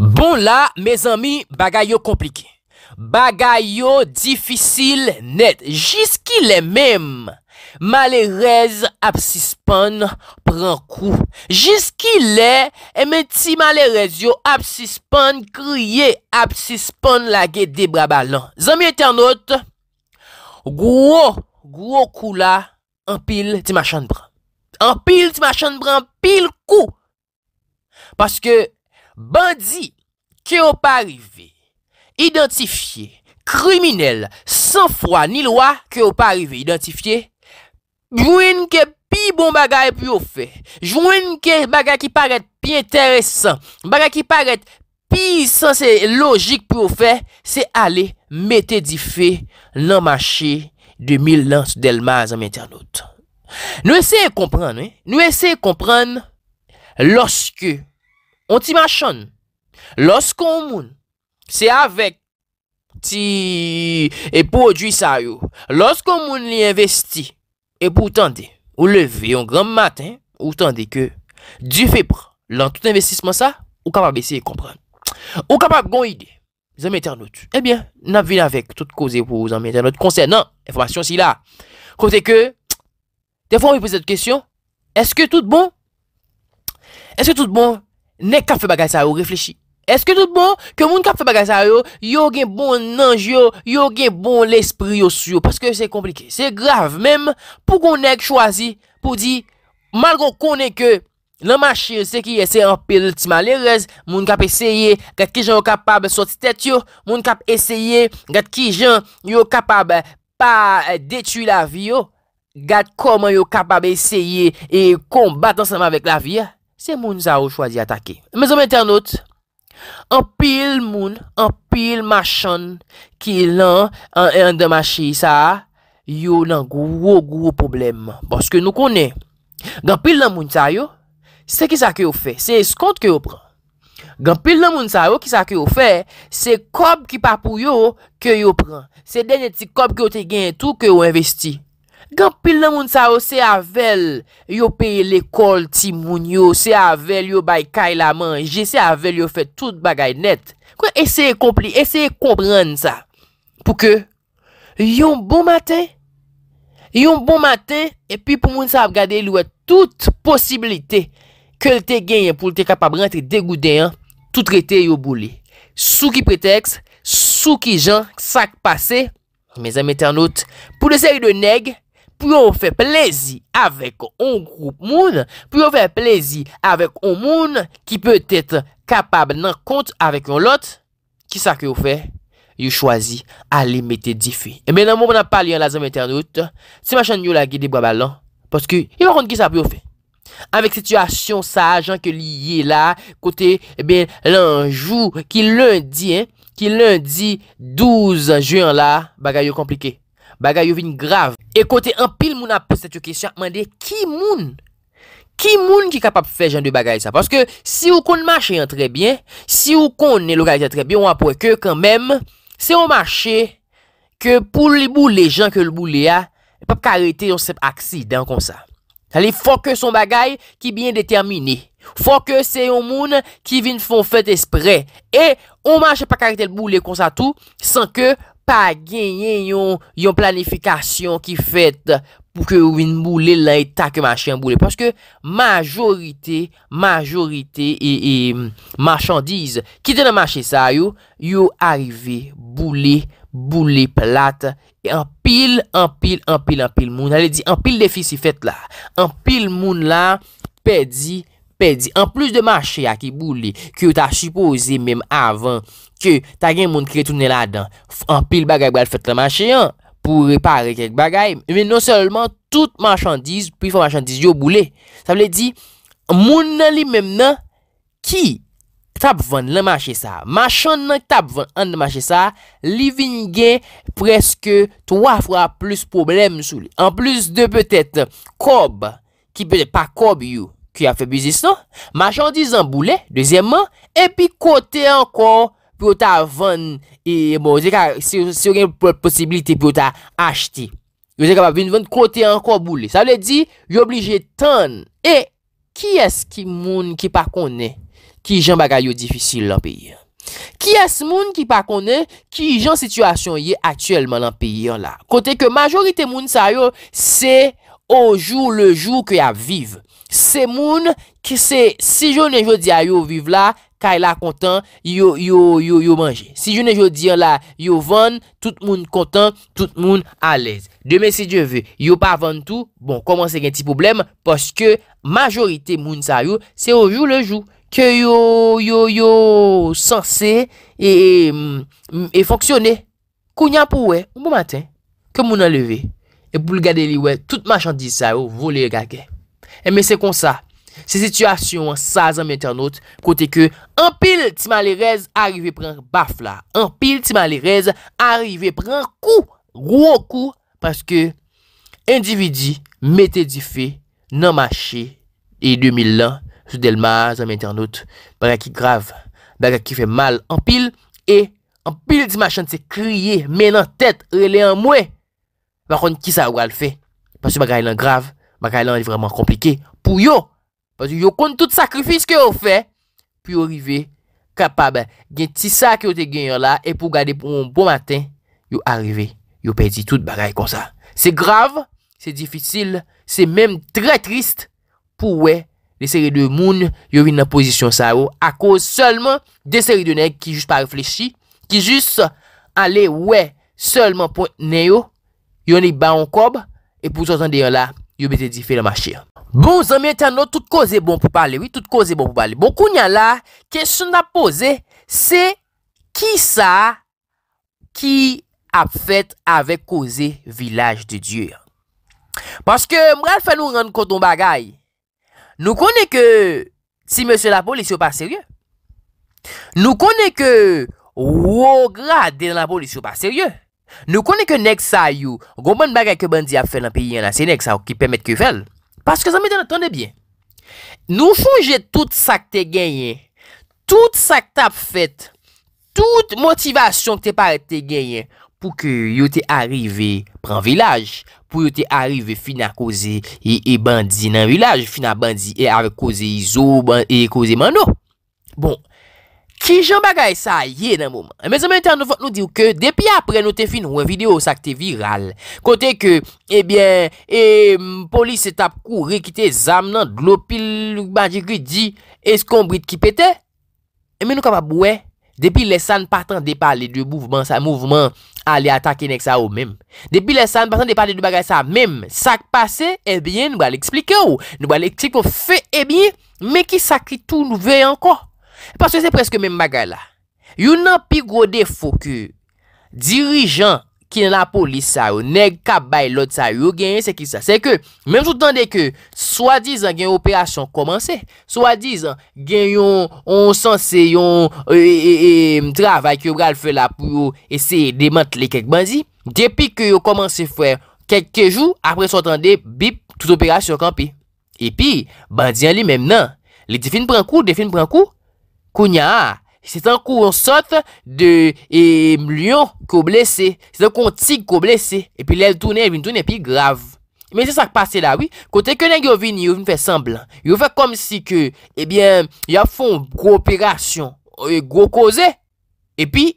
Bon la, me zanmi, bagay yo komplike. Bagay yo difisil net. Jiski le mem, male rez ap si spon pran kou. Jiski le, eme ti male rez yo ap si spon kriye ap si spon lage de bra balan. Zanmi eternote, gwo, gwo kou la anpil ti machan pran. Anpil ti machan pran, anpil kou. Paske, Bandi ke ou pa rive, identifiye, kriminel, san fwa ni lwa ke ou pa rive identifiye, jwenn ke pi bon bagay pou ou fe, jwenn ke bagay ki paret pi enteresan, bagay ki paret pi senselogik pou ou fe, se ale metedife nan machi de mil lans del mas am internote. Nou esen kompran, nou esen kompran, loske... On ti machan, los kon moun, se avek ti epou di sa yo. Los kon moun li investi, epou tande, ou leve yon gran matin, ou tande ke, di febr, lan tout investisman sa, ou kapab ese yi e kompran. Ou kapab kon ide, zanme internet, ebyen, eh nan vin avek tout koze pou zanme internet, konsen nan, informasyon si la. Kote ke, te foun yi pose tse tkestyon, eske tout bon, eske tout bon, Nèk kap fè bagay sa yo, reflechi. Eske tout bon, ke moun kap fè bagay sa yo, yo gen bon nanj yo, yo gen bon l'esprit yo su yo, paske se komplike. Se grav, mèm, pou konèk chwazi, pou di, malgon konèk ke, la machi se ki ese en pèl ultima lè rez, moun kap eseye, gat ki jan yo kapab soti tèt yo, moun kap eseye, gat ki jan yo kapab pa detu la vi yo, gat koman yo kapab eseye, e konbat ansanm avèk la vi yo. Se moun sa yo chwazi atake. Me zo mette anot, an pil moun, an pil machan ki lan an enda machi sa, yo nan gwo gwo problem. Bo, se ke nou konen, gan pil lan moun sa yo, se ki sa ki yo fe? Se skont ki yo pran? Gan pil lan moun sa yo, ki sa ki yo fe, se kob ki pa pou yo, ki yo pran. Se dene ti kob ki yo te gen tout ki yo investi. Gan pil nan moun sa ou se avel yo peye l'ekol ti moun yo, se avel yo bay kay la manje, se avel yo fet tout bagay net. Kwa eseye kompli, eseye kompran sa. Pou ke? Yon bon maten, yon bon maten, e pi pou moun sa ap gade loue tout posibilite ke lte genye pou lte kapab rentre degouden, tout rete yo bouli. Sou ki pretex, sou ki jan, sak pase, me zan mette anot, pou leseye de neg, pou yon fè plezi avèk yon group moun, pou yon fè plezi avèk yon moun, ki pwè tèt kapab nan kont avèk yon lot, ki sa kè yon fè, yon chwazi alimete difi. E men nan moun moun apal yon la zem internet, ti machan yon la gèdib wabal lan, pwòs kè yon moun kè sa pou yon fè. Avèk situasyon sa, jan kè liye la, kote, e ben, lanjou, ki lundi, ki lundi 12 juan la, bagay yon komplike. Bagay yo vin grav. E kote an pil moun aposet yo kisyan, mande, ki moun? Ki moun ki kapap fe jan de bagay sa? Paske, si ou kon manche yon trebyen, si ou kon ne lokalite trebyen, wapwe ke kanmem, se ou manche, ke pou li bou le jan ke li bou le a, e pap karite yon sep aksiden kon sa. Ali, fok ke son bagay ki bin determine. Fok ke se yon moun ki vin fon fete espre. E, ou manche pa karite l bou le kon sa tou, san ke... ta genyen yon planifikasyon ki fet pou ke yon mboule la e tak yon machin mboule. Paske majorite, majorite e, e machandize ki dene machin sa yo, yo arive mboule, mboule plate, e anpil, anpil, anpil, anpil moun. Ale di, anpil defi si fet la. Anpil moun la, pedi moun. Pè di, an plus de machè a ki boule ki yo ta suppose mèm avan ki ta gen moun kretounen la dan, an pil bagay pou al fèt la machè an, pou repare kek bagay, men non solman tout machandiz, pi fò machandiz yo boule. Sa ble di, moun nan li mèm nan, ki tap vèn la machè sa, machè nan tap vèn an la machè sa, li vin gen preske 3 fwa plus problem sou li. An plus de petèt kob, ki petèt pa kob yo, ki a fe bizis nou, majandiz an boule, dezemman, epi kote an kon, pou ta ven, e bon, se yon gen posibilite pou ta achete, yo zeka pa ven ven, kote an kon boule, sa le di, yo oblije ton, e, ki es ki moun ki pa kone, ki jen bagay yo difisil lan peyi, ki es moun ki pa kone, ki jen situasyon yo atyelman lan peyi yo la, kote ke majolite moun sa yo, se, O joun le joun ke ya viv. Se moun ki se si joun e joun di a yo viv la, ka e la kontan, yo yo yo yo manje. Si joun e joun di a la yo vann, tout moun kontan, tout moun alez. Deme si je ve, yo pa vann tou, bon, koman se gen ti poublem, poske majorite moun sa yo, se o joun le joun, ke yo yo yo sanse, e mm, foksyone. Kounyan pou we, bon moun maten, ke moun aleve. E pou li gade li wè, tout machan di sa yo, oh, vo li e gage. E men se kon sa, se situasyon sa zanmye ternote, kote ke, anpil ti mali rez, arive preng baf la. Anpil ti mali rez, arive preng kou, gwo kou, paske, endividi, mette di fe, nanmache, e 2001, sou del ma, zanmye ternote, baga ki grav, baga ki fe mal, anpil, e, anpil di machan se kriye, menan tet, rele anmwe, Ba kon ki sa ou al fe. Pasu bagay lan grav. Bagay lan e vreman komplike. Pou yo. Pasu yo kon tout sakrifis ke ou fe. Pou yo rive. Kapab gen ti sa ki ou te gen yo la. E pou gade pou moun bon matin. Yo rive. Yo pedi tout bagay kon sa. Se grav. Se difisil. Se menm tre trist. Pou we. Le seri de moun. Yo vin nan pozisyon sa ou. A koz solman. De seri de neg ki jus pa reflechi. Ki jus. Ale we. Solman pou neyo. yon e ba an kob, e pou sou zan deyon la, yon bete di fe la machi an. Bon, zan mwen ten nou, tout koze bon pou pale, oui, tout koze bon pou pale. Bon, kounyan la, kesyon na pose, se, ki sa, ki ap fet avek koze, vilaj de Diyo. Paske, mwen al fa nou rende koton bagay, nou kone ke, si monsen la polis yo pa serye, nou kone ke, wogra de la polis yo pa serye, nou kone ke, Nou konen ke nek sa yo, gomen baga ke bandi ap fèl an peyi yon ase nek sa ou ki pèmet ke fèl. Paske zan mè den atonde bien. Nou fòjè tout sak te genyen, tout sak tap fèt, tout motivasyon te pare te genyen pou ke yo te arrive pran vilaj. Pou yo te arrive fin a koze e bandi nan vilaj, fin a bandi e a re koze izo, e koze mano. Bon. Kijan bagay sa ye nan mouman. Emen zanmen tan nou vot nou diw ke depi apre nou te fin wè video sak te viral. Kote ke ebyen eh e eh, polis se tap kou rekite zam nan glopil magikri di eskombrit ki pete. Emen eh nou kapap wè depi lesan partan depa le dwe mouvman sa mouvman a li atake nek sa ou menm. Depi lesan partan depa le dwe bagay sa menm sak pase ebyen nou bal eksplike ou. Nou bal eksplike ou fe ebyen me ki sakri tou nou vey anko. Paske se preske men magal la, yon nan pi gro defo ki dirijan ki nan la polis sa yo neg kabay lot sa yo genye se ki sa. Se ke, menm sou tande ke, swa dizan genye operasyon komanse, swa dizan genyon on sanse euh, yon travay ki yo bral fe la pou yo ese demant le kek bandi. Depi ki yo komanse fwe kek kejou, apre sou tande, bip, tout operasyon kanpi. E pi, bandi an li menm nan, li defin pran kou, defin pran kou. Kou nya a, se tan kou an sot de, e, mlyon kou blese, se tan kou tig kou blese, e pi lèl toune, e vin toune, e pi grav. Men se sa kpase la, oui, kote kenen yo vin, yo vin fè semblan, yo fè kom si ke, e eh bien, yo fon gro operasyon, e gro koze, e pi,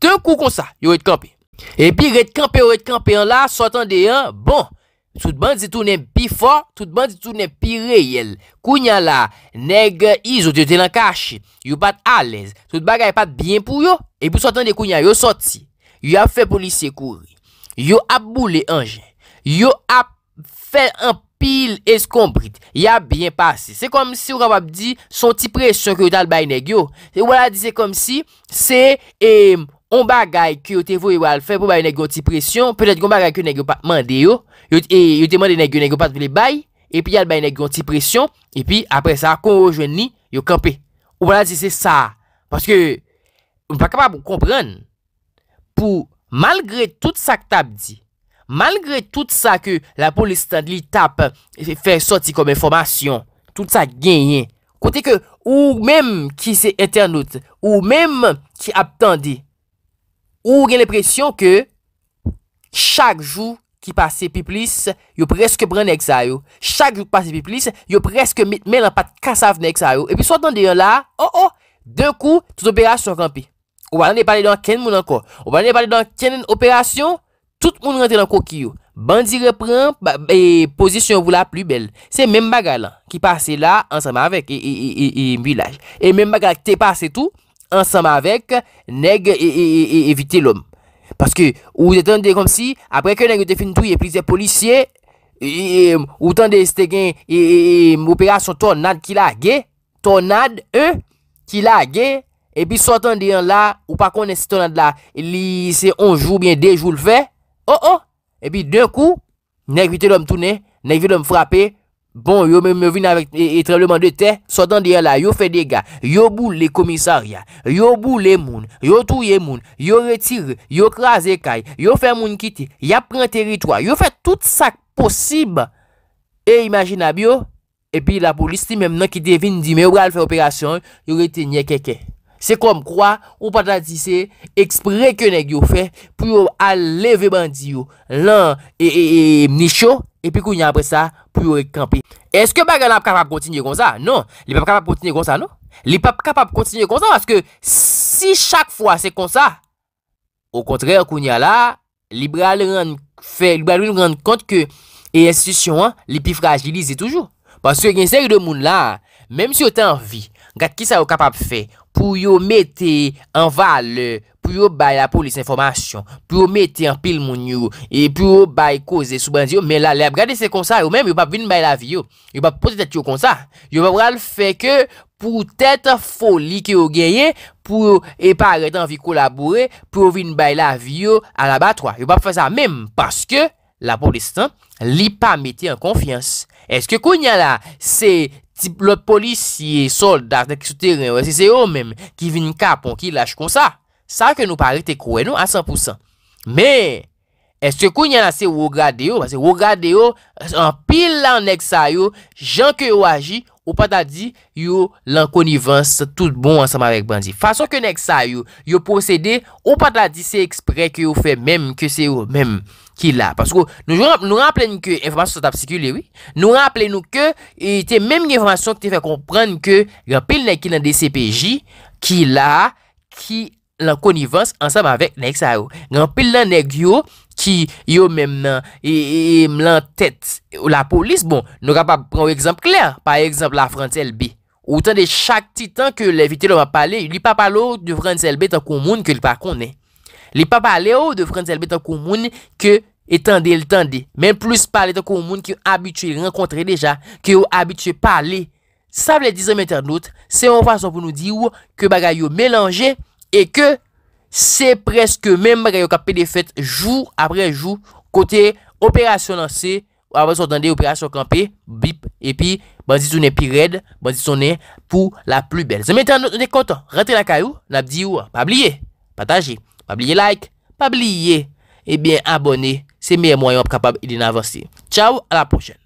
de kou kon sa, yo retkampè. E pi retkampè, yo retkampè, an la, sot an de yon, bon. Sout ban ditounen pi fo, sout ban ditounen pi reyel. Kounyan la, neg izot, yo te lan kache. Yo pat alez, sout bagay pat bien pou yo. E pou sotan de kounyan, yo soti. Yo ap fe bolise kouri. Yo ap boule anjen. Yo ap fe anpil eskombrit. Yo ap bien pase. Se kom si ou kap ap di, soti pre, se kou tal bay neg yo. Se wala di se kom si, se e... On bagay ki yo te vo yo al fe pou baye nek gonti presyon, pelet kon bagay ki yo nek yo mande yo, yo te eh, mande nek yo nek yo patri le e baye, epi al baye nek gonti presyon, epi apre sa kon ou jwen ni, yo kampe. Ou banal se se sa, paske ou mpa kapab ou kompran, pou malgre tout sa k tap di, malgre tout sa ke la polis tan li tap, e, fe sorti kom informasyon, tout sa genyen, kote ke ou menm ki se etenout, ou menm ki aptan di, Ou gen l'epresyon ke chak jou ki pase Piplis, yo preske pren nek sa yo. Chak jou ki pase Piplis, yo preske men an pat kasav nek sa yo. E pi sot nan deyon la, oh oh, denkou tout operasyon rampi. Ou banan ne pali dan ken moun anko. Ou banan ne pali dan ken operasyon, tout moun rentre nan koki yo. Bandi repren, e posisyon vou la plu bel. Se men baga la ki pase la ansama avek e mvilaj. E men baga la ki te pase tou. ansanm avek, neg evite lom. Paske ou zetande kon si, apre ke neg yote fin tou, ye plize policye, ou tande ste gen, operasyon tornade ki la ge, tornade, e, ki la ge, e pi sotande yon la, ou pa konen si tornade la, li se onjou, bien de, joul fe, oh oh, e pi dwen kou, neg evite lom toune, neg evite lom frape, Bon, yo mè mè vin avè etrebleman e de tè, so dan diè la, yo fè dega, yo bou lè komisarya, yo bou lè moun, yo tou yè moun, yo retir, yo krasè kaj, yo fè moun kiti, yo pren teritwa, yo fè tout sak posib. E imagina biyo, epi la polis ti mè mè nan ki devin di mè wè al fè operasyon, yo reti nye keke. Se kom kwa ou patadise, ekspre kene gyo fe, pou yo aleve bandi yo lan e mnisho, epi kounye apre sa, pou yo rekampi. Eske bagan ap kapap kontinye kon sa? Non. Li pap kapap kontinye kon sa, non. Li pap kapap kontinye kon sa, aske si chak fwa se kon sa, ou kontre, kounye la, li brale rende kont ke e institisyon an, li pi frajilize toujou. Paske gen se yon moun la, menm si yo te anvi, gat ki sa yo kapap fe? pou yo mette an val, pou yo bay la polis informasyon, pou yo mette an pil moun yo, e pou yo bay koze soubendi yo, men la le ap gade se konsa yo men, yo pap vin bay la vi yo, yo pap potet yo konsa, yo pap gade feke pou tete foli ki yo genye, pou yo epare tan vi kolaboure, pou yo vin bay la vi yo an abatwa, yo pap fesa men, paske, la polisten li pa mette an konfians. Eske kou nye la se tip le polis ye soldat nek sou teren yo, se se yo menm ki vin ka pon ki lache kon sa, sa ke nou pare te kouen nou an 100%. Men, eske kou nye la se wogade yo, se wogade yo an pilan nek sa yo, jan ke yo aji, ou pata di yo lankonivans tout bon ansam avèk bandi. Fason ke nek sa yo, yo posede ou pata di se eksprek yo fe menm ke se yo menm. ki la. Pasko nou rample nou ke informasyon sa ta psikule, nou rample nou ke e, te menm gen informasyon ki te fè komprende ke yon pil nan ki nan DCPJ, ki la ki la konivans ansam avèk nan XAO. Yon pil nan yon ki yon menm nan yon e, e, menm nan tèt. La polis, bon, nou ka pa prou exemple kler, par exemple la Fransel B. Ou tan de chak titan ke levite lor pa pale, li pa pale ou de Fransel B tan kou moun ke l pa kone. Li pa pale ou de Fransel B tan kou moun ke Etan de, etan de, men plus pale, tako ou moun ki ou abitue renkontre deja, ki ou abitue pale, sa vle dizan men ter not, se mwen fason pou nou di ou, ke bagay yo melange, e ke se preske men bagay yo kape de fet, jou, apre jou, kote, operasyon lanse, ou apre son tende, operasyon kampe, bip, epi, ban zi sonen pi red, ban zi sonen pou la plu bel. Se miye mwenye wap kapab idina avansi. Chau, ala pochel.